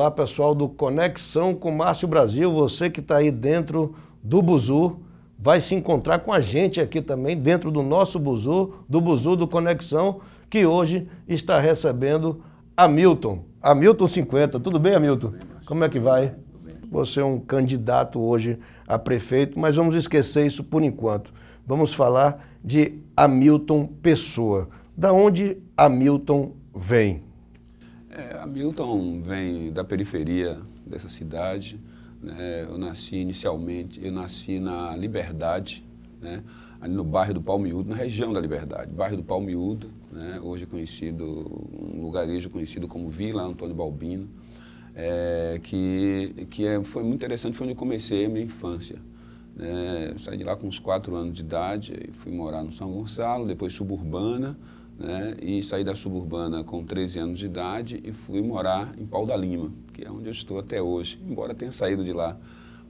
Olá, pessoal do Conexão com Márcio Brasil. Você que está aí dentro do Buzu vai se encontrar com a gente aqui também, dentro do nosso Buzu, do Buzu do Conexão, que hoje está recebendo Hamilton. Hamilton 50. Tudo bem, Hamilton? Como é que vai? Você é um candidato hoje a prefeito, mas vamos esquecer isso por enquanto. Vamos falar de Hamilton Pessoa. Da onde Hamilton vem? É, a Milton vem da periferia dessa cidade. Né? Eu nasci inicialmente, eu nasci na Liberdade, né? ali no bairro do Palmiúdo, na região da Liberdade, bairro do Palmiúdo, né? hoje conhecido, um lugarejo conhecido como Vila Antônio Balbino, é, que, que é, foi muito interessante, foi onde eu comecei a minha infância. Né? Saí de lá com uns quatro anos de idade, fui morar no São Gonçalo, depois suburbana, né, e saí da suburbana com 13 anos de idade e fui morar em Pau da Lima, que é onde eu estou até hoje. Embora tenha saído de lá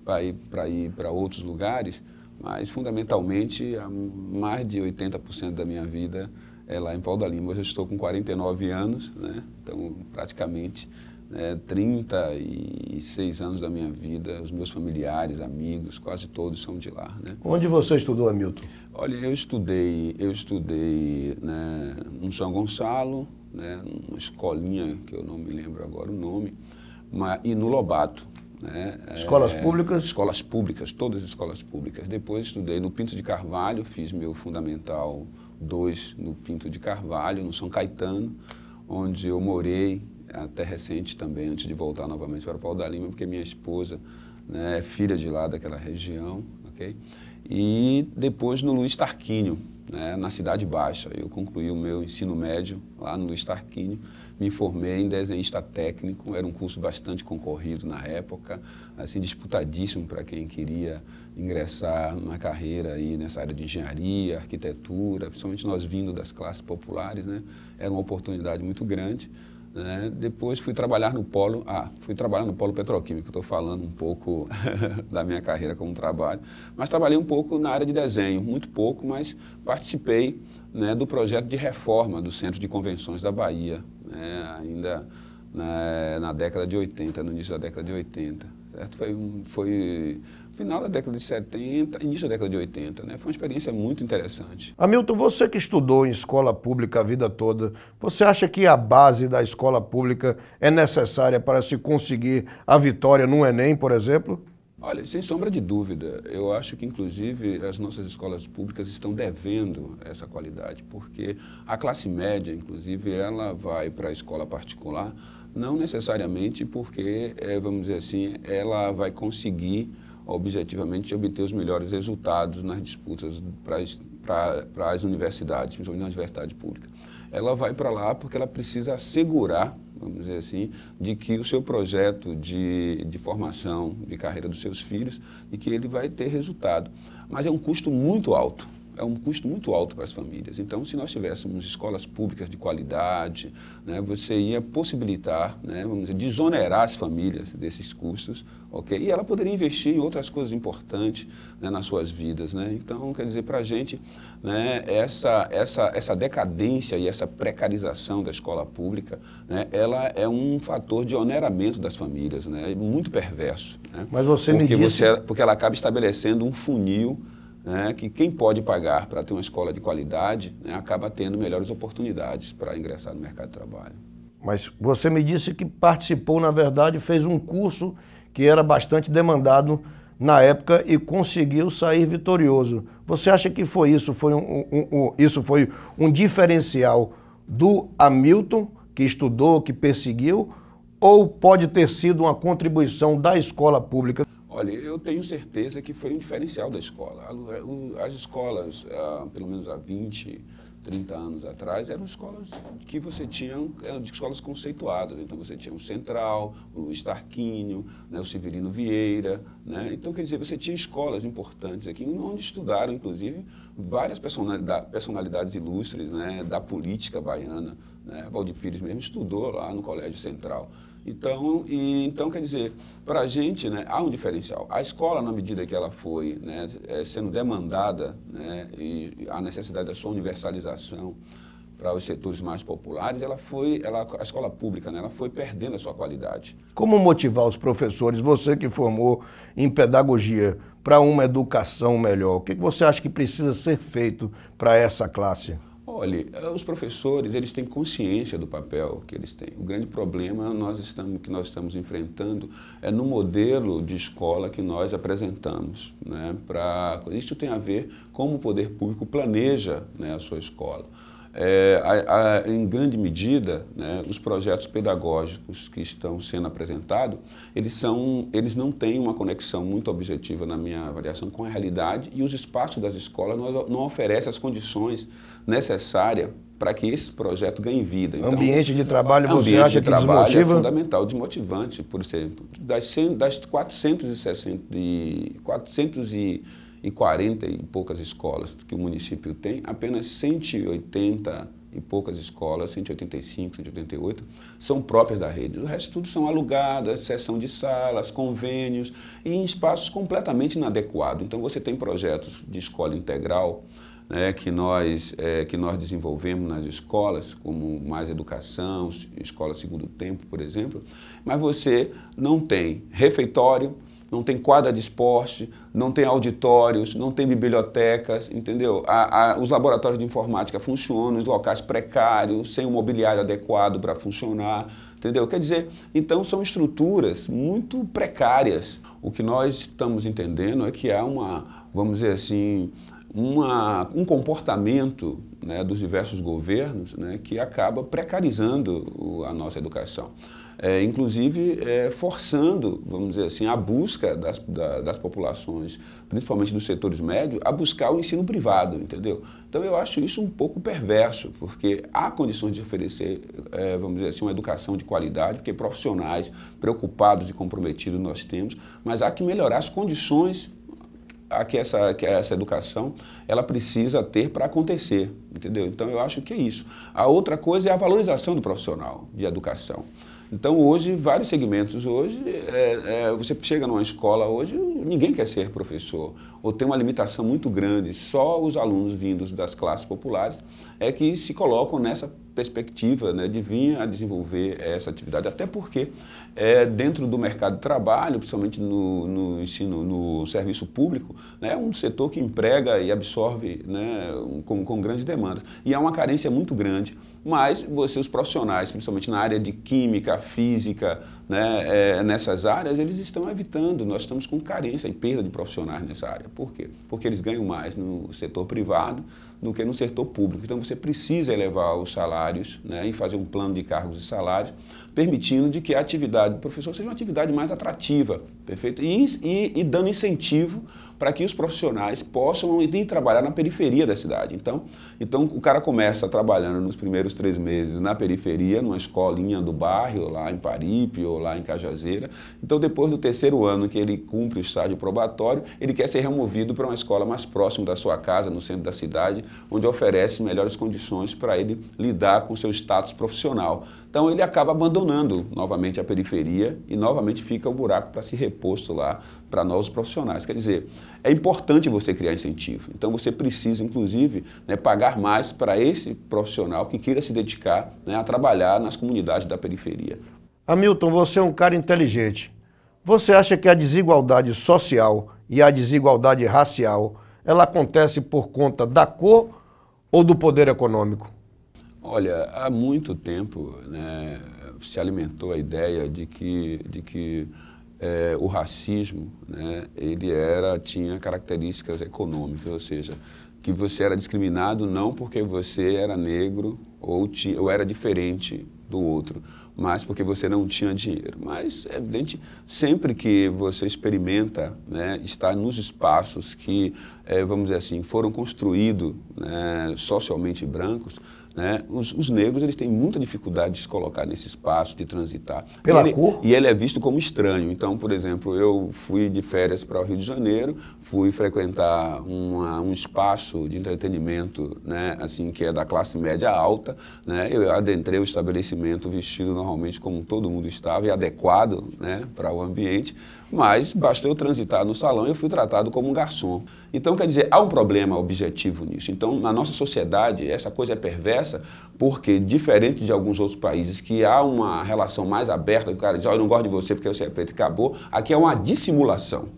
para ir para outros lugares, mas fundamentalmente mais de 80% da minha vida é lá em Pau da Lima. Hoje eu estou com 49 anos, né, então praticamente né, 36 anos da minha vida, os meus familiares, amigos, quase todos são de lá. Né? Onde você estudou, Hamilton? Olha, eu estudei, eu estudei né, no São Gonçalo, né, numa escolinha que eu não me lembro agora o nome, mas, e no Lobato. Né, é, escolas é, públicas? Escolas públicas, todas as escolas públicas. Depois estudei no Pinto de Carvalho, fiz meu Fundamental 2 no Pinto de Carvalho, no São Caetano, onde eu morei até recente também, antes de voltar novamente para o Paulo da Lima, porque minha esposa né, é filha de lá daquela região, ok? e depois no Luiz Tarquínio, né, na Cidade Baixa. Eu concluí o meu ensino médio lá no Luiz Tarquínio, me formei em desenhista técnico, era um curso bastante concorrido na época, assim disputadíssimo para quem queria ingressar na carreira aí nessa área de engenharia, arquitetura, principalmente nós vindo das classes populares, né, era uma oportunidade muito grande. Né? Depois fui trabalhar no polo, ah, fui trabalhar no polo petroquímico, estou falando um pouco da minha carreira como trabalho, mas trabalhei um pouco na área de desenho, muito pouco, mas participei né, do projeto de reforma do Centro de Convenções da Bahia, né, ainda na, né, na década de 80, no início da década de 80. Certo? Foi, foi final da década de 70, início da década de 80. Né? Foi uma experiência muito interessante. Hamilton, você que estudou em escola pública a vida toda, você acha que a base da escola pública é necessária para se conseguir a vitória no Enem, por exemplo? Olha, sem sombra de dúvida, eu acho que inclusive as nossas escolas públicas estão devendo essa qualidade, porque a classe média, inclusive, ela vai para a escola particular não necessariamente porque, é, vamos dizer assim, ela vai conseguir objetivamente obter os melhores resultados nas disputas para as universidades, principalmente na universidade pública. Ela vai para lá porque ela precisa assegurar, vamos dizer assim, de que o seu projeto de, de formação, de carreira dos seus filhos, de que ele vai ter resultado. Mas é um custo muito alto é um custo muito alto para as famílias. Então, se nós tivéssemos escolas públicas de qualidade, né, você ia possibilitar, né, vamos dizer, desonerar as famílias desses custos, ok? E ela poderia investir em outras coisas importantes né, nas suas vidas, né? Então, quer dizer, para a gente, né, essa, essa, essa decadência e essa precarização da escola pública, né, ela é um fator de oneramento das famílias, né? Muito perverso. Né? Mas você porque me disse... Você, porque ela acaba estabelecendo um funil né, que quem pode pagar para ter uma escola de qualidade né, acaba tendo melhores oportunidades para ingressar no mercado de trabalho. Mas você me disse que participou, na verdade, fez um curso que era bastante demandado na época e conseguiu sair vitorioso. Você acha que foi isso? Foi um, um, um, isso foi um diferencial do Hamilton, que estudou, que perseguiu, ou pode ter sido uma contribuição da escola pública? Olha, eu tenho certeza que foi um diferencial da escola. É, as escolas, pelo menos há 20, 30 anos atrás, eram escolas que você tinha, eram escolas conceituadas. Então, você tinha o Central, o Luiz Tarquínio, né, o Severino Vieira. Né? Então, quer dizer, você tinha escolas importantes aqui, onde estudaram, inclusive, várias personalidade, personalidades ilustres né, da política baiana. Né? Valdir Pires mesmo estudou lá no Colégio Central. Então, e, então quer dizer, para a gente né, há um diferencial. A escola, na medida que ela foi né, é, sendo demandada né, e a necessidade da sua universalização para os setores mais populares, ela foi, ela, a escola pública, né, ela foi perdendo a sua qualidade. Como motivar os professores, você que formou em pedagogia, para uma educação melhor? O que você acha que precisa ser feito para essa classe? Olha, eh, os professores eles têm consciência do papel que eles têm. O grande problema nós estamos, que nós estamos enfrentando é no modelo de escola que nós apresentamos. Né, pra, isso tem a ver com como o poder público planeja né, a sua escola é, a, a, em grande medida, né, os projetos pedagógicos que estão sendo apresentados, eles, são, eles não têm uma conexão muito objetiva, na minha avaliação, com a realidade e os espaços das escolas não, não oferecem as condições necessárias para que esse projeto ganhe vida. Então, ambiente de trabalho, você ambiente acha de trabalho é fundamental, desmotivante, por exemplo. Das, 100, das 460, 400 e e 40 e poucas escolas que o município tem, apenas 180 e poucas escolas, 185, 188, são próprias da rede. O resto tudo são alugadas, sessão de salas, convênios e em espaços completamente inadequados. Então você tem projetos de escola integral né, que, nós, é, que nós desenvolvemos nas escolas, como Mais Educação, Escola Segundo Tempo, por exemplo, mas você não tem refeitório, não tem quadra de esporte, não tem auditórios, não tem bibliotecas, entendeu? A, a, os laboratórios de informática funcionam em locais precários, sem o um mobiliário adequado para funcionar, entendeu? Quer dizer, então são estruturas muito precárias. O que nós estamos entendendo é que há uma, vamos dizer assim, uma, um comportamento né, dos diversos governos né, que acaba precarizando a nossa educação é, inclusive é, forçando, vamos dizer assim, a busca das, da, das populações, principalmente dos setores médios, a buscar o ensino privado, entendeu? Então eu acho isso um pouco perverso, porque há condições de oferecer, é, vamos dizer assim, uma educação de qualidade, porque profissionais preocupados e comprometidos nós temos, mas há que melhorar as condições a que essa, que essa educação ela precisa ter para acontecer, entendeu? Então eu acho que é isso. A outra coisa é a valorização do profissional de educação. Então hoje, vários segmentos hoje, é, é, você chega numa escola hoje, ninguém quer ser professor, ou tem uma limitação muito grande, só os alunos vindos das classes populares é que se colocam nessa perspectiva né, de vir a desenvolver essa atividade, até porque é, dentro do mercado de trabalho, principalmente no, no ensino, no serviço público, né, é né, um setor que emprega e absorve né, com, com grande demanda. E há uma carência muito grande mas você, os profissionais, principalmente na área de química, física, né, é, nessas áreas, eles estão evitando. Nós estamos com carência e perda de profissionais nessa área. Por quê? Porque eles ganham mais no setor privado do que no setor público. Então você precisa elevar os salários né, e fazer um plano de cargos e salários, permitindo de que a atividade do professor seja uma atividade mais atrativa, perfeito? E, e, e dando incentivo para que os profissionais possam ir trabalhar na periferia da cidade. Então, então o cara começa trabalhando nos primeiros primeiros três meses na periferia, numa escolinha do bairro, lá em Paripe ou lá em Cajazeira. Então, depois do terceiro ano que ele cumpre o estágio probatório, ele quer ser removido para uma escola mais próxima da sua casa, no centro da cidade, onde oferece melhores condições para ele lidar com seu status profissional. Então, ele acaba abandonando novamente a periferia e novamente fica o buraco para se reposto lá para nós profissionais. Quer dizer, é importante você criar incentivo. Então você precisa, inclusive, né, pagar mais para esse profissional que queira se dedicar né, a trabalhar nas comunidades da periferia. Hamilton, você é um cara inteligente. Você acha que a desigualdade social e a desigualdade racial ela acontece por conta da cor ou do poder econômico? Olha, há muito tempo né, se alimentou a ideia de que, de que é, o racismo, né, ele era, tinha características econômicas, ou seja, que você era discriminado não porque você era negro ou, ti, ou era diferente do outro, mas porque você não tinha dinheiro. Mas é evidente, sempre que você experimenta né, estar nos espaços que, é, vamos dizer assim, foram construídos né, socialmente brancos, né? Os, os, negros eles têm muita dificuldade de se colocar nesse espaço, de transitar. Pela ele, cor? E ele é visto como estranho. Então, por exemplo, eu fui de férias para o Rio de Janeiro, fui frequentar uma, um espaço de entretenimento, né, assim, que é da classe média alta, né, eu adentrei o estabelecimento vestido normalmente como todo mundo estava e adequado, né, para o ambiente, mas bastou eu transitar no salão e eu fui tratado como um garçom. Então, quer dizer, há um problema objetivo nisso. Então, na nossa sociedade, essa coisa é perversa, porque, diferente de alguns outros países que há uma relação mais aberta, o cara diz, oh, eu não gosto de você porque você é preto e acabou, aqui é uma dissimulação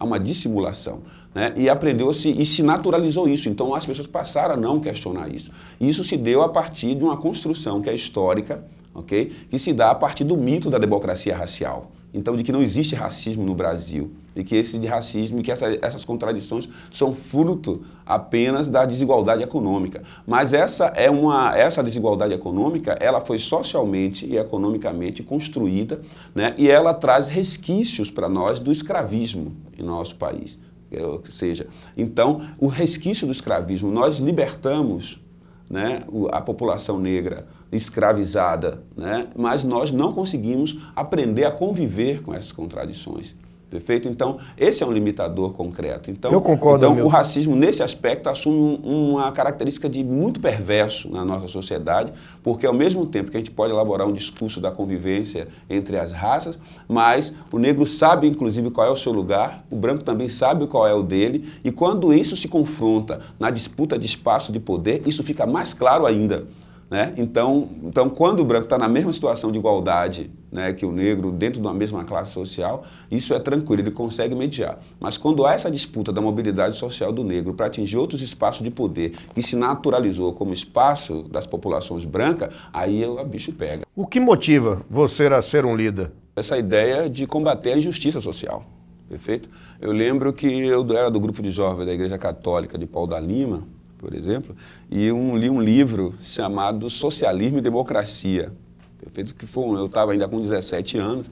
a uma dissimulação. Né? E aprendeu-se e se naturalizou isso. Então as pessoas passaram a não questionar isso. Isso se deu a partir de uma construção que é histórica, okay? que se dá a partir do mito da democracia racial então de que não existe racismo no Brasil, e que esse de racismo e que essa, essas contradições são fruto apenas da desigualdade econômica. Mas essa é uma essa desigualdade econômica, ela foi socialmente e economicamente construída, né? E ela traz resquícios para nós do escravismo em nosso país. É, ou seja, então, o resquício do escravismo, nós libertamos né, a população negra escravizada, né? mas nós não conseguimos aprender a conviver com essas contradições. Perfeito? Então, esse é um limitador concreto. Então, Eu concordo, então o racismo, nesse aspecto, assume uma característica de muito perverso na nossa sociedade, porque ao mesmo tempo que a gente pode elaborar um discurso da convivência entre as raças, mas o negro sabe, inclusive, qual é o seu lugar, o branco também sabe qual é o dele, e quando isso se confronta na disputa de espaço de poder, isso fica mais claro ainda. Né? Então, então, quando o branco está na mesma situação de igualdade né, que o negro, dentro de uma mesma classe social, isso é tranquilo, ele consegue mediar. Mas quando há essa disputa da mobilidade social do negro para atingir outros espaços de poder que se naturalizou como espaço das populações brancas, aí o bicho pega. O que motiva você a ser um líder? Essa ideia de combater a injustiça social. Perfeito? Eu lembro que eu era do grupo de jovens da Igreja Católica de Paulo da Lima, por exemplo, e um, li um livro chamado Socialismo e Democracia, perfeito? que foi, eu estava ainda com 17 anos,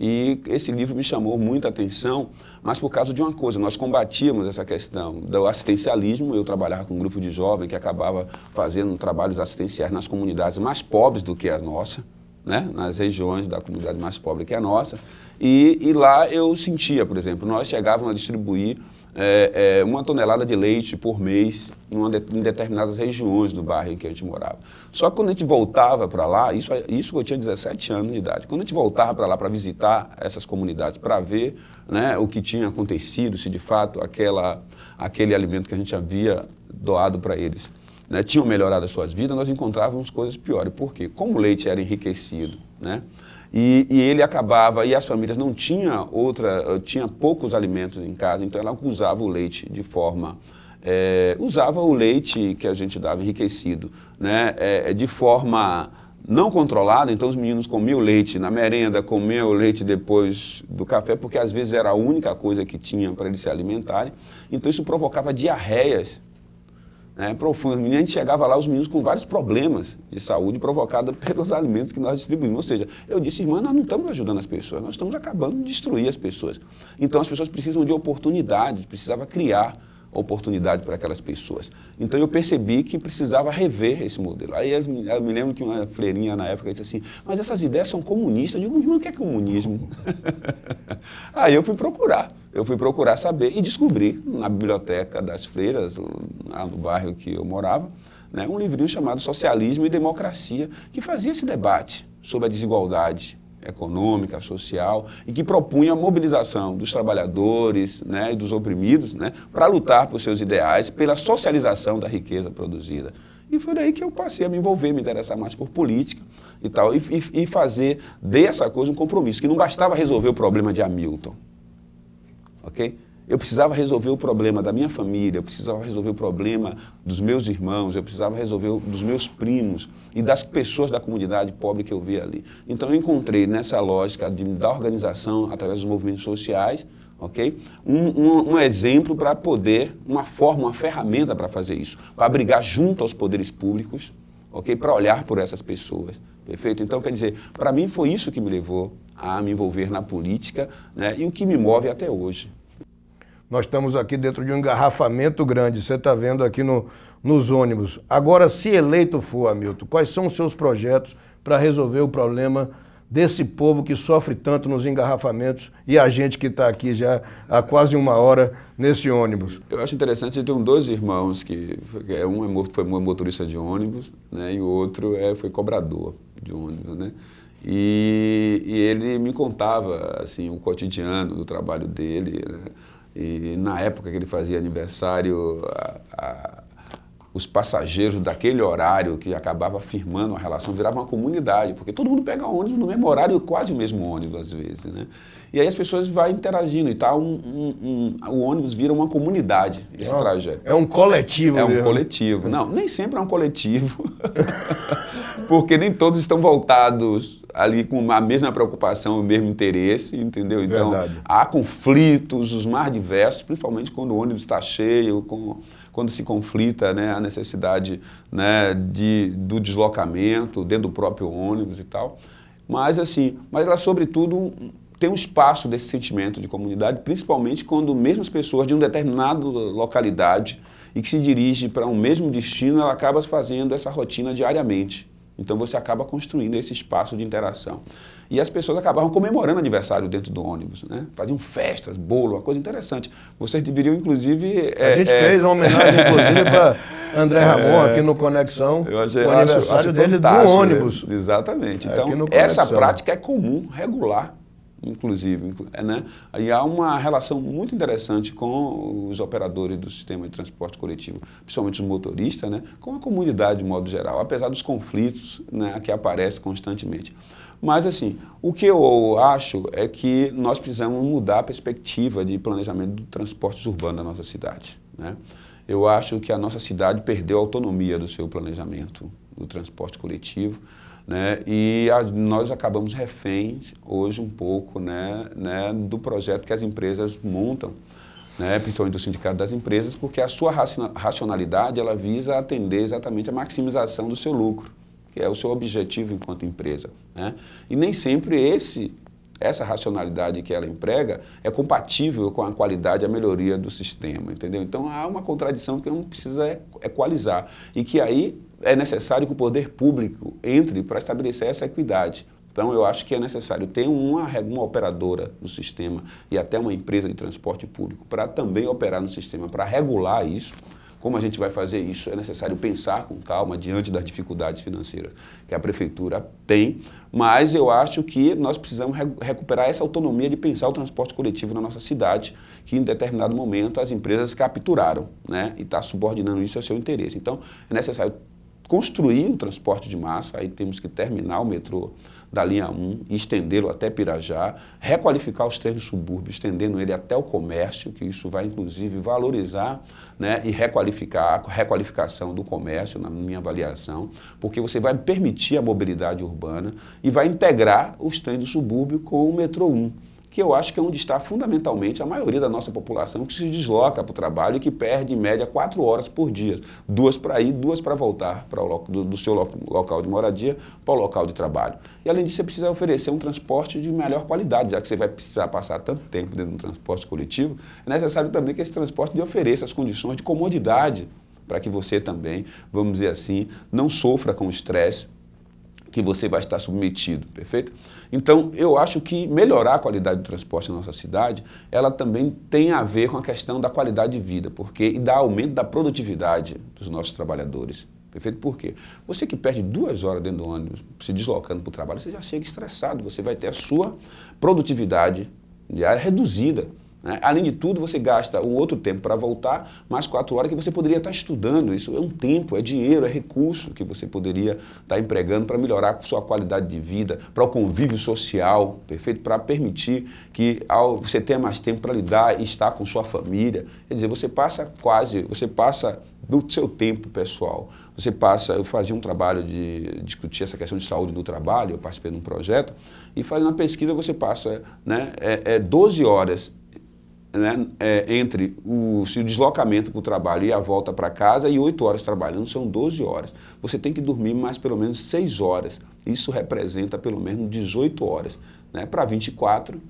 e esse livro me chamou muita atenção, mas por causa de uma coisa, nós combatíamos essa questão do assistencialismo, eu trabalhava com um grupo de jovens que acabava fazendo trabalhos assistenciais nas comunidades mais pobres do que a nossa, né? nas regiões da comunidade mais pobre que a nossa, e, e lá eu sentia, por exemplo, nós chegávamos a distribuir é, é, uma tonelada de leite por mês de, em determinadas regiões do bairro em que a gente morava. Só que quando a gente voltava para lá, isso, isso eu tinha 17 anos de idade, quando a gente voltava para lá para visitar essas comunidades, para ver né, o que tinha acontecido, se de fato aquela, aquele alimento que a gente havia doado para eles né, tinham melhorado as suas vidas, nós encontrávamos coisas piores. Por quê? Como o leite era enriquecido, né? E, e, ele acabava, e as famílias não tinham outra, eh, tinha poucos alimentos em casa, então ela usava o leite de forma. É, usava o leite que a gente dava enriquecido, né? É, de forma não controlada, então os meninos comiam leite na merenda, comiam leite depois do café, porque às vezes era a única coisa que tinha para eles se alimentarem. Então isso provocava diarreias né, profundas. A gente chegava lá, os meninos com vários problemas de saúde provocados pelos alimentos que nós distribuímos. Ou seja, eu disse, irmã, nós não estamos ajudando as pessoas, nós estamos acabando de destruir as pessoas. Então as pessoas precisam de oportunidades, precisava criar oportunidade para aquelas pessoas. Então eu percebi que precisava rever esse modelo. Aí eu, me lembro que uma freirinha na época disse assim, mas essas ideias são comunistas. Eu digo, mas o que é comunismo? Aí eu fui procurar, eu fui procurar saber e descobri na biblioteca das freiras, lá no bairro que eu morava, né, um livrinho chamado Socialismo e Democracia, que fazia esse debate sobre a desigualdade, econômica, social, e que propunha a mobilização dos trabalhadores né, e dos oprimidos né, para lutar por seus ideais, pela socialização da riqueza produzida. E foi daí que eu passei a me envolver, me interessar mais por política e tal, e, e, e fazer dessa coisa um compromisso, que não bastava resolver o problema de Hamilton. Ok? Eu precisava resolver o problema da minha família, eu precisava resolver o problema dos meus irmãos, eu precisava resolver o, dos meus primos e das pessoas da comunidade pobre que eu via ali. Então eu encontrei nessa lógica de, da organização através dos movimentos sociais, ok? Um, um, um exemplo para poder, uma forma, uma ferramenta para fazer isso, para brigar junto aos poderes públicos, ok? Para olhar por essas pessoas, perfeito? Então quer dizer, para mim foi isso que me levou a me envolver na política, né? E o que me move até hoje. Nós estamos aqui dentro de um engarrafamento grande, você está vendo aqui no, nos ônibus. Agora, se eleito for, Hamilton, quais são os seus projetos para resolver o problema desse povo que sofre tanto nos engarrafamentos e a gente que está aqui já há quase uma hora nesse ônibus? Eu acho interessante, eu tenho dois irmãos, que é, um é foi motorista de ônibus né, e o outro é, foi cobrador de ônibus, né? E, e ele me contava assim o cotidiano do trabalho dele, né? E na época que ele fazia aniversário, a, os passageiros daquele horário que acabava firmando a relação, virava uma comunidade, porque todo mundo pega ônibus no mesmo horário, quase o mesmo ônibus às vezes, né? E aí as pessoas vão interagindo e tá um, um, um o ônibus vira uma comunidade, é esse é trajeto. É um coletivo. É um coletivo. Não, nem sempre é um coletivo, porque nem todos estão voltados ali com a mesma preocupação, o mesmo interesse, entendeu? Então, Verdade. há conflitos, os mais diversos, principalmente quando o ônibus está cheio, com quando se conflita né, a necessidade né, de, do deslocamento dentro do próprio ônibus e tal. Mas, assim, mas ela, sobretudo, tem um espaço desse sentimento de comunidade, principalmente quando mesmas pessoas de uma determinada localidade e que se dirige para um mesmo destino, ela acaba fazendo essa rotina diariamente. Então você acaba construindo esse espaço de interação. E as pessoas acabavam comemorando aniversário dentro do ônibus, né? Faziam festas, bolo, uma coisa interessante. Vocês deveriam, inclusive. A é, gente é, fez uma homenagem, inclusive, para André é. Ramon é, aqui no Conexão. Eu achei, o aniversário acho, acho dele do né? ônibus. Exatamente. Então, essa prática é comum, regular inclusive. É, né? E há uma relação muito interessante com os operadores do sistema de transporte coletivo, principalmente os motoristas, né? com a comunidade de modo geral, apesar dos conflitos né, que aparecem constantemente. Mas, assim, o que eu acho é que nós precisamos mudar a perspectiva de planejamento do transporte urbano da nossa cidade. Né? Eu acho que a nossa cidade perdeu a autonomia do seu planejamento do transporte coletivo. Né? E a, nós acabamos reféns hoje um pouco né, né, do projeto que as empresas montam, né, principalmente do sindicato das empresas, porque a sua racionalidade ela visa atender exatamente a maximização do seu lucro, que é o seu objetivo enquanto empresa. Né? E nem sempre esse essa racionalidade que ela emprega é compatível com a qualidade e a melhoria do sistema, entendeu? Então há uma contradição que não precisa equalizar e que aí é necessário que o poder público entre para estabelecer essa equidade. Então, eu acho que é necessário ter uma, uma operadora do sistema e até uma empresa de transporte público para também operar no sistema, para regular isso. Como a gente vai fazer isso? É necessário pensar com calma diante das dificuldades financeiras que a prefeitura tem, mas eu acho que nós precisamos re recuperar essa autonomia de pensar o transporte coletivo na nossa cidade, que em determinado momento as empresas capturaram né, e está subordinando isso ao seu interesse. Então, é necessário construir o transporte de massa, aí temos que terminar o metrô da linha 1 e estendê-lo até Pirajá, requalificar os trens do subúrbio, estendendo ele até o comércio, que isso vai inclusive valorizar né, e requalificar a requalificação do comércio, na minha avaliação, porque você vai permitir a mobilidade urbana e vai integrar os trens do subúrbio com o metrô 1 que eu acho que é onde está fundamentalmente a maioria da nossa população que se desloca para o trabalho e que perde, em média, quatro horas por dia. Duas para ir, duas para voltar para o, do, do seu lo, local de moradia para o local de trabalho. E, além disso, você precisa oferecer um transporte de melhor qualidade, já que você vai precisar passar tanto tempo dentro de um transporte coletivo, é necessário também que esse transporte lhe ofereça as condições de comodidade para que você também, vamos dizer assim, não sofra com o estresse que você vai estar submetido, perfeito? Então, eu acho que melhorar a qualidade do transporte na nossa cidade, ela também tem a ver com a questão da qualidade de vida, porque e da aumento da produtividade dos nossos trabalhadores, Perfeito? Por quê? Você que perde duas horas dentro do ônibus se deslocando para o trabalho, você já chega estressado, você vai ter a sua produtividade diária reduzida. Né? Além de tudo, você gasta um outro tempo para voltar, mais quatro horas que você poderia estar tá estudando. Isso é um tempo, é dinheiro, é recurso que você poderia estar tá empregando para melhorar sua qualidade de vida, para o convívio social, perfeito? Para permitir que ao, você tenha mais tempo para lidar e estar com sua família. Quer dizer, você passa quase, você passa do seu tempo pessoal. Você passa, eu fazia um trabalho de discutir essa questão de saúde do trabalho, eu participei de um projeto, e fazendo uma pesquisa você passa né, é, é 12 horas né, é, entre o, o deslocamento para o trabalho e a volta para casa e 8 horas trabalhando são 12 horas. Você tem que dormir mais pelo menos 6 horas. Isso representa pelo menos 18 horas. Né? Para 24,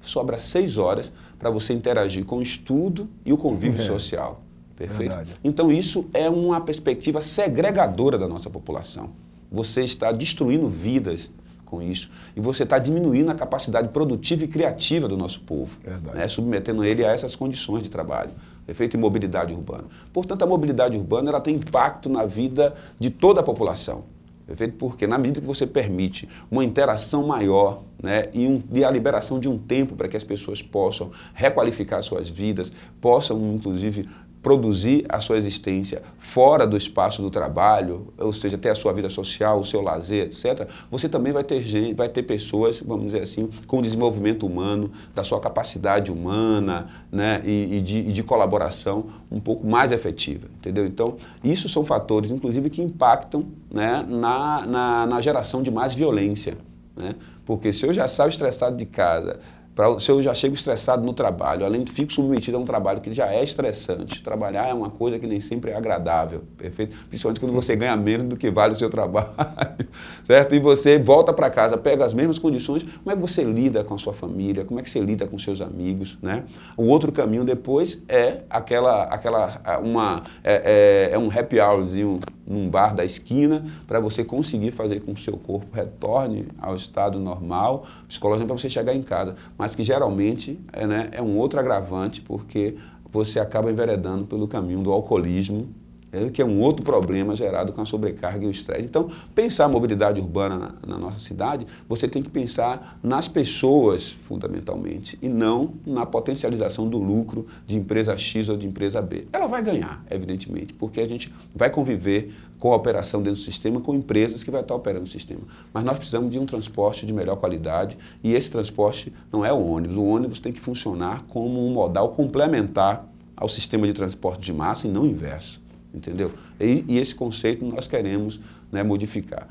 sobra 6 horas para você interagir com o estudo e o convívio é. social. Perfeito? Verdade. Então, isso é uma perspectiva segregadora da nossa população. Você está destruindo vidas com isso. E você está diminuindo a capacidade produtiva e criativa do nosso povo, né? submetendo ele a essas condições de trabalho. Efeito em mobilidade urbana. Portanto, a mobilidade urbana ela tem impacto na vida de toda a população. Perfeito? Porque na medida que você permite uma interação maior né, e, um, e a liberação de um tempo para que as pessoas possam requalificar suas vidas, possam, inclusive, produzir a sua existência fora do espaço do trabalho, ou seja, ter a sua vida social, o seu lazer, etc., você também vai ter gente, vai ter pessoas, vamos dizer assim, com desenvolvimento humano, da sua capacidade humana né, e, e, de, e de colaboração um pouco mais efetiva, entendeu? Então, isso são fatores, inclusive, que impactam né, na, na, na geração de mais violência, né? Porque se eu já saio estressado de casa, Pra, se eu já chego estressado no trabalho, além de fico submetido a um trabalho que já é estressante, trabalhar é uma coisa que nem sempre é agradável, perfeito? Principalmente quando você ganha menos do que vale o seu trabalho, certo? E você volta para casa, pega as mesmas condições, como é que você lida com a sua família, como é que você lida com seus amigos, né? O outro caminho depois é aquela, aquela uma, é, é, é um happy hourzinho num bar da esquina para você conseguir fazer com que o seu corpo retorne ao estado normal, psicológico para você chegar em casa. Mas que geralmente é, né, é um outro agravante, porque você acaba enveredando pelo caminho do alcoolismo que é um outro problema gerado com a sobrecarga e o estresse. Então, pensar a mobilidade urbana na, na, nossa cidade, você tem que pensar nas pessoas, fundamentalmente, e não na potencialização do lucro de empresa X ou de empresa B. Ela vai ganhar, evidentemente, porque a gente vai conviver com a operação dentro do sistema, com empresas que vai estar operando o sistema. Mas nós precisamos de um transporte de melhor qualidade, e esse transporte não é o ônibus. O ônibus tem que funcionar como um modal complementar ao sistema de transporte de massa e não inverso entendeu? E, e esse conceito nós queremos né, modificar.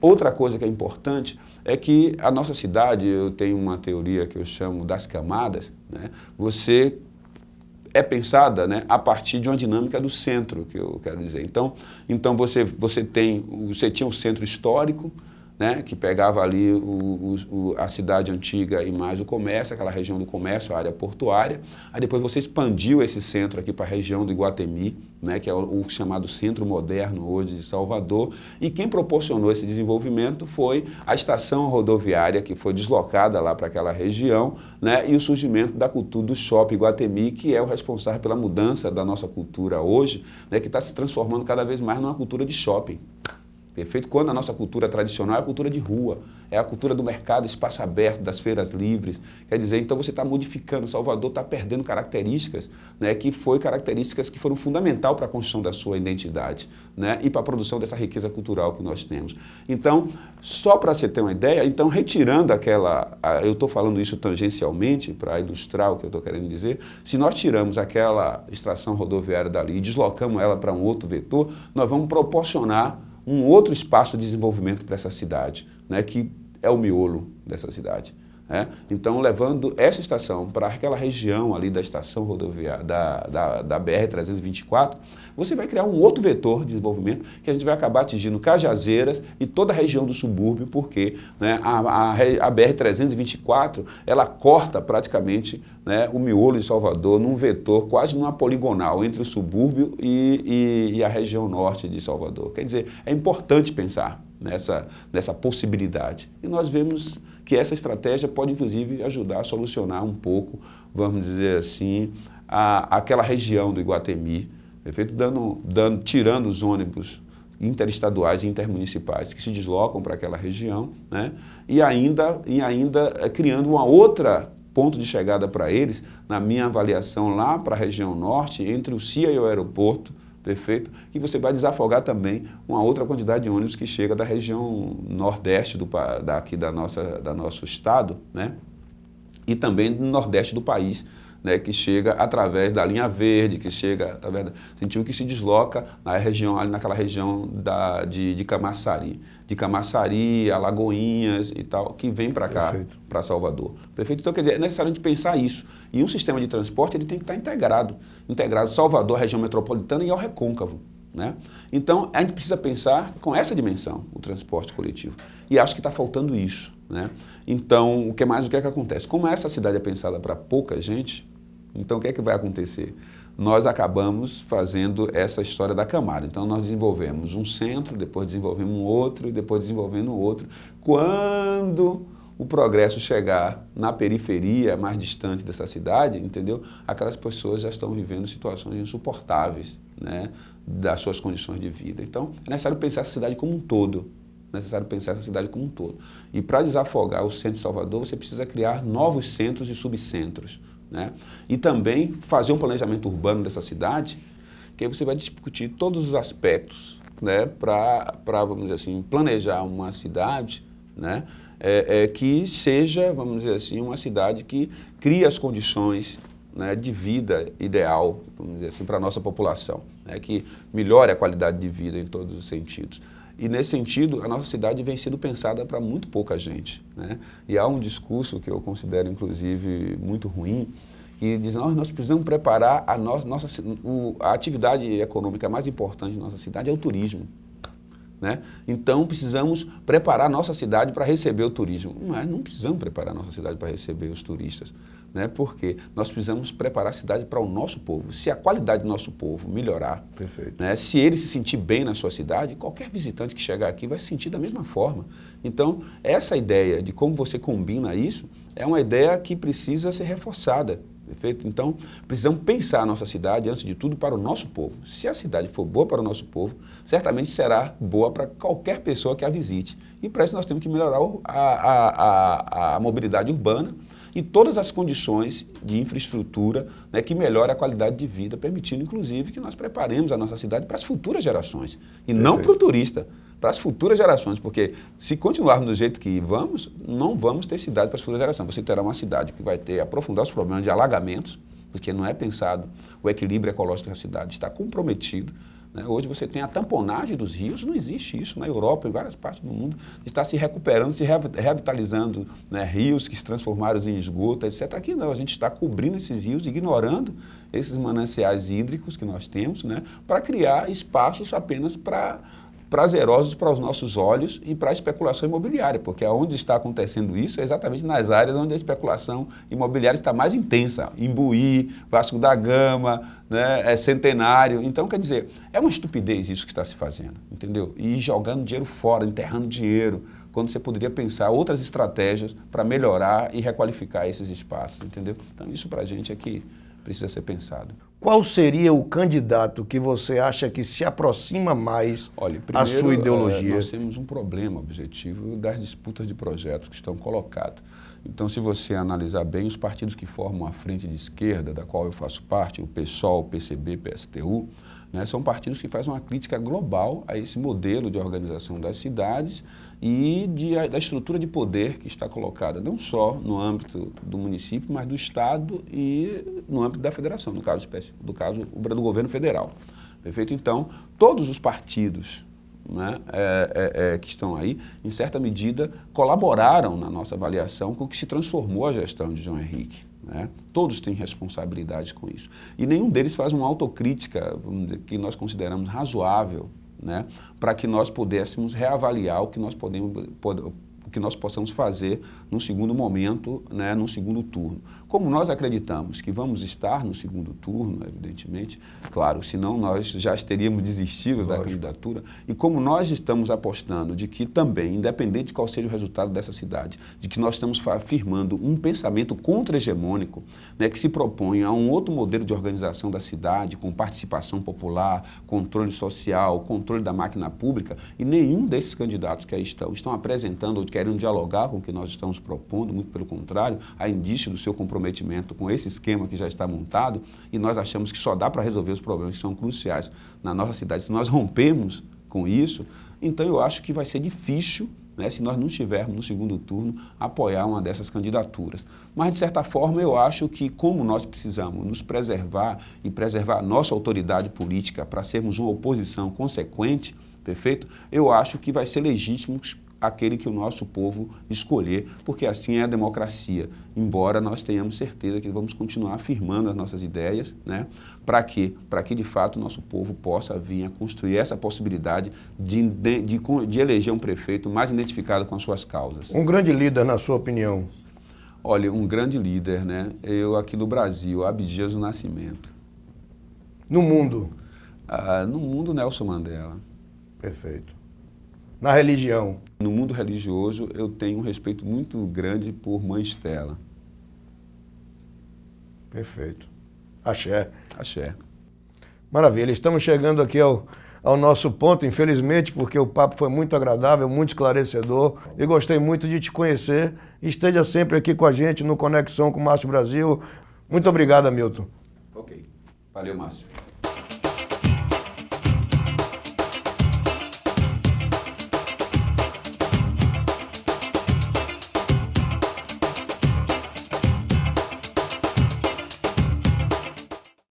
Outra coisa que é importante é que a nossa cidade, eu tenho uma teoria que eu chamo das camadas, né? você é pensada né, a partir de uma dinâmica do centro, que eu quero dizer. Então, então você, você, tem, você tinha um centro histórico, né, que pegava ali o, o, a cidade antiga e mais o comércio, aquela região do comércio, a área portuária. Aí depois você expandiu esse centro aqui para a região do Iguatemi, né, que é o, o, chamado Centro Moderno hoje de Salvador. E quem proporcionou esse desenvolvimento foi a estação rodoviária, que foi deslocada lá para aquela região, né, e o surgimento da cultura do shopping Iguatemi, que é o responsável pela mudança da nossa cultura hoje, né, que está se transformando cada vez mais numa cultura de shopping. Perfeito? É quando a nossa cultura tradicional é a cultura de rua, é a cultura do mercado, espaço aberto, das feiras livres. Quer dizer, então você está modificando, Salvador está perdendo características né, que foi características que foram fundamental para a construção da sua identidade né, e para a produção dessa riqueza cultural que nós temos. Então, só para você ter uma ideia, então retirando aquela, a, eu estou falando isso tangencialmente para ilustrar o que eu estou querendo dizer, se nós tiramos aquela extração rodoviária dali e deslocamos ela para um outro vetor, nós vamos proporcionar um outro espaço de desenvolvimento para essa cidade, né, que é o miolo dessa cidade. Né? Então, levando essa estação para aquela região ali da estação rodoviária, da, da, da BR-324, você vai criar um outro vetor de desenvolvimento que a gente vai acabar atingindo Cajazeiras e toda a região do subúrbio, porque né, a, a, a BR-324 ela corta praticamente né, o miolo de Salvador num vetor quase numa poligonal entre o subúrbio e, e, e a região norte de Salvador. Quer dizer, é importante pensar nessa, nessa possibilidade. E nós vemos que essa estratégia pode inclusive ajudar a solucionar um pouco, vamos dizer assim, a, aquela região do Iguatemi, perfeito? Dando, dando, tirando os ônibus interestaduais e intermunicipais que se deslocam para aquela região, né? e ainda, e ainda eh, criando uma outra ponto de chegada para eles, na minha avaliação lá para a região norte, entre o CIA e o aeroporto, Perfeito? E você vai desafogar também uma outra quantidade de ônibus que chega da região nordeste do, daqui da nossa, da nosso estado, né? E também do nordeste do país, né, que chega através da linha verde, que chega através da Sentiu que se desloca na região, ali naquela região da, de, de Camaçari. De Camaçari, Alagoinhas e tal, que vem para cá, para Salvador. Perfeito? Então, quer dizer, é necessário a gente pensar isso. E um sistema de transporte ele tem que estar tá integrado. Integrado Salvador, região metropolitana e ao recôncavo. Né? Então, a gente precisa pensar com essa dimensão, o transporte coletivo. E acho que está faltando isso. Né? Então, o que mais, o que é que acontece? Como essa cidade é pensada para pouca gente, então o que é que vai acontecer? Nós acabamos fazendo essa história da camada. Então, nós desenvolvemos um centro, depois desenvolvemos um outro, depois desenvolvendo outro. Quando o progresso chegar na periferia, mais distante dessa cidade, entendeu? Aquelas pessoas já estão vivendo situações insuportáveis, né? Das suas condições de vida. Então, é necessário pensar essa cidade como um todo. É necessário pensar essa cidade como um todo. E para desafogar o centro de Salvador, você precisa criar novos centros e subcentros, né? E também fazer um planejamento urbano dessa cidade, que aí você vai discutir todos os aspectos, né? Para, vamos dizer assim, planejar uma cidade, né? é, é, que seja, vamos dizer assim, uma cidade que crie as condições né, de vida ideal, vamos dizer assim, para a nossa população, né, que melhore a qualidade de vida em todos os sentidos. E nesse sentido, a nossa cidade vem sendo pensada para muito pouca gente. Né? E há um discurso que eu considero, inclusive, muito ruim, que diz, nós, nós precisamos preparar a, nossa, a atividade econômica mais importante da nossa cidade é o turismo. Né? Então precisamos preparar nossa cidade para receber o turismo. Mas não precisamos preparar nossa cidade para receber os turistas, né? porque nós precisamos preparar a cidade para o nosso povo. Se a qualidade do nosso povo melhorar, né? se ele se sentir bem na sua cidade, qualquer visitante que chegar aqui vai se sentir da mesma forma. Então, essa ideia de como você combina isso é uma ideia que precisa ser reforçada. Perfeito? Então, precisamos pensar a nossa cidade, antes de tudo, para o nosso povo. Se a cidade for boa para o nosso povo, certamente será boa para qualquer pessoa que a visite. E para isso nós temos que melhorar a, a, a, a mobilidade urbana e todas as condições de infraestrutura né, que melhorem a qualidade de vida, permitindo, inclusive, que nós preparemos a nossa cidade para as futuras gerações e Perfeito. não para o turista para as futuras gerações, porque se continuarmos do jeito que vamos, não vamos ter cidade para as futuras gerações. Você terá uma cidade que vai ter aprofundar os problemas de alagamentos, porque não é pensado o equilíbrio ecológico da cidade, está comprometido. Né? Hoje você tem a tamponagem dos rios, não existe isso na Europa, em várias partes do mundo, está se recuperando, se revitalizando né? rios que se transformaram em esgoto, etc. Aqui não, a gente está cobrindo esses rios, ignorando esses mananciais hídricos que nós temos, né? para criar espaços apenas para prazerosos para os nossos olhos e para a especulação imobiliária, porque onde está acontecendo isso é exatamente nas áreas onde a especulação imobiliária está mais intensa. Imbuí, Vasco da Gama, né, é Centenário. Então, quer dizer, é uma estupidez isso que está se fazendo, entendeu? E jogando dinheiro fora, enterrando dinheiro, quando você poderia pensar outras estratégias para melhorar e requalificar esses espaços, entendeu? Então, isso para a gente é que precisa ser pensado qual seria o candidato que você acha que se aproxima mais Olha, primeiro, à sua é, ideologia? nós temos um problema objetivo das disputas de projetos que estão colocadas. Então, se você analisar bem, os partidos que formam a frente de esquerda, da qual eu faço parte, o PSOL, o PCB, PSTU, né? São partidos que fazem uma crítica global a esse modelo de organização das cidades e de, a, da estrutura de poder que está colocada, não só no âmbito do município, mas do Estado e no âmbito da federação, no caso, do, caso do governo federal. Perfeito? Então, todos os partidos né, é, é, é, que estão aí, em certa medida, colaboraram na nossa avaliação com o que se transformou a gestão de João Henrique. Né? Todos têm responsabilidade com isso. E nenhum deles faz uma autocrítica dizer, que nós consideramos razoável né? para que nós pudéssemos reavaliar o que nós, podemos, o que nós possamos fazer num segundo momento, né? num segundo turno. Como nós acreditamos que vamos estar no segundo turno, evidentemente, claro, senão nós já teríamos desistido Lógico. da candidatura, e como nós estamos apostando de que também, independente de qual seja o resultado dessa cidade, de que nós estamos afirmando um pensamento contra-hegemônico, né, que se propõe a um outro modelo de organização da cidade, com participação popular, controle social, controle da máquina pública, e nenhum desses candidatos que aí estão, estão apresentando ou querem dialogar com o que nós estamos propondo, muito pelo contrário, a indício do seu compromisso comprometimento com esse esquema que já está montado e nós achamos que só dá para resolver os problemas que são cruciais na nossa cidade. Se nós rompemos com isso, então eu acho que vai ser difícil né, se nós não tivermos no segundo turno, apoiar uma dessas candidaturas. Mas, de certa forma, eu acho que, como nós precisamos nos preservar e preservar a nossa autoridade política para sermos uma oposição consequente, perfeito, eu acho que vai ser legítimo aquele que o nosso povo escolher, porque assim é a democracia. Embora nós tenhamos certeza que vamos continuar afirmando as nossas ideias, né? Para quê? Para que de fato o nosso povo possa vir a construir essa possibilidade de, de, de, de eleger um prefeito mais identificado com as suas causas. Um grande líder, na sua opinião? Olha, um grande líder, né? Eu aqui do Brasil, Abdias do Nascimento. No mundo? Ah, no mundo, Nelson Mandela. Perfeito. Na religião? No mundo religioso, eu tenho um respeito muito grande por Mãe Estela. Perfeito. Axé. Axé. Maravilha. Estamos chegando aqui ao, ao nosso ponto, infelizmente, porque o papo foi muito agradável, muito esclarecedor. E gostei muito de te conhecer. Esteja sempre aqui com a gente no Conexão com o Márcio Brasil. Muito obrigado, Hamilton. Ok. Valeu, Márcio.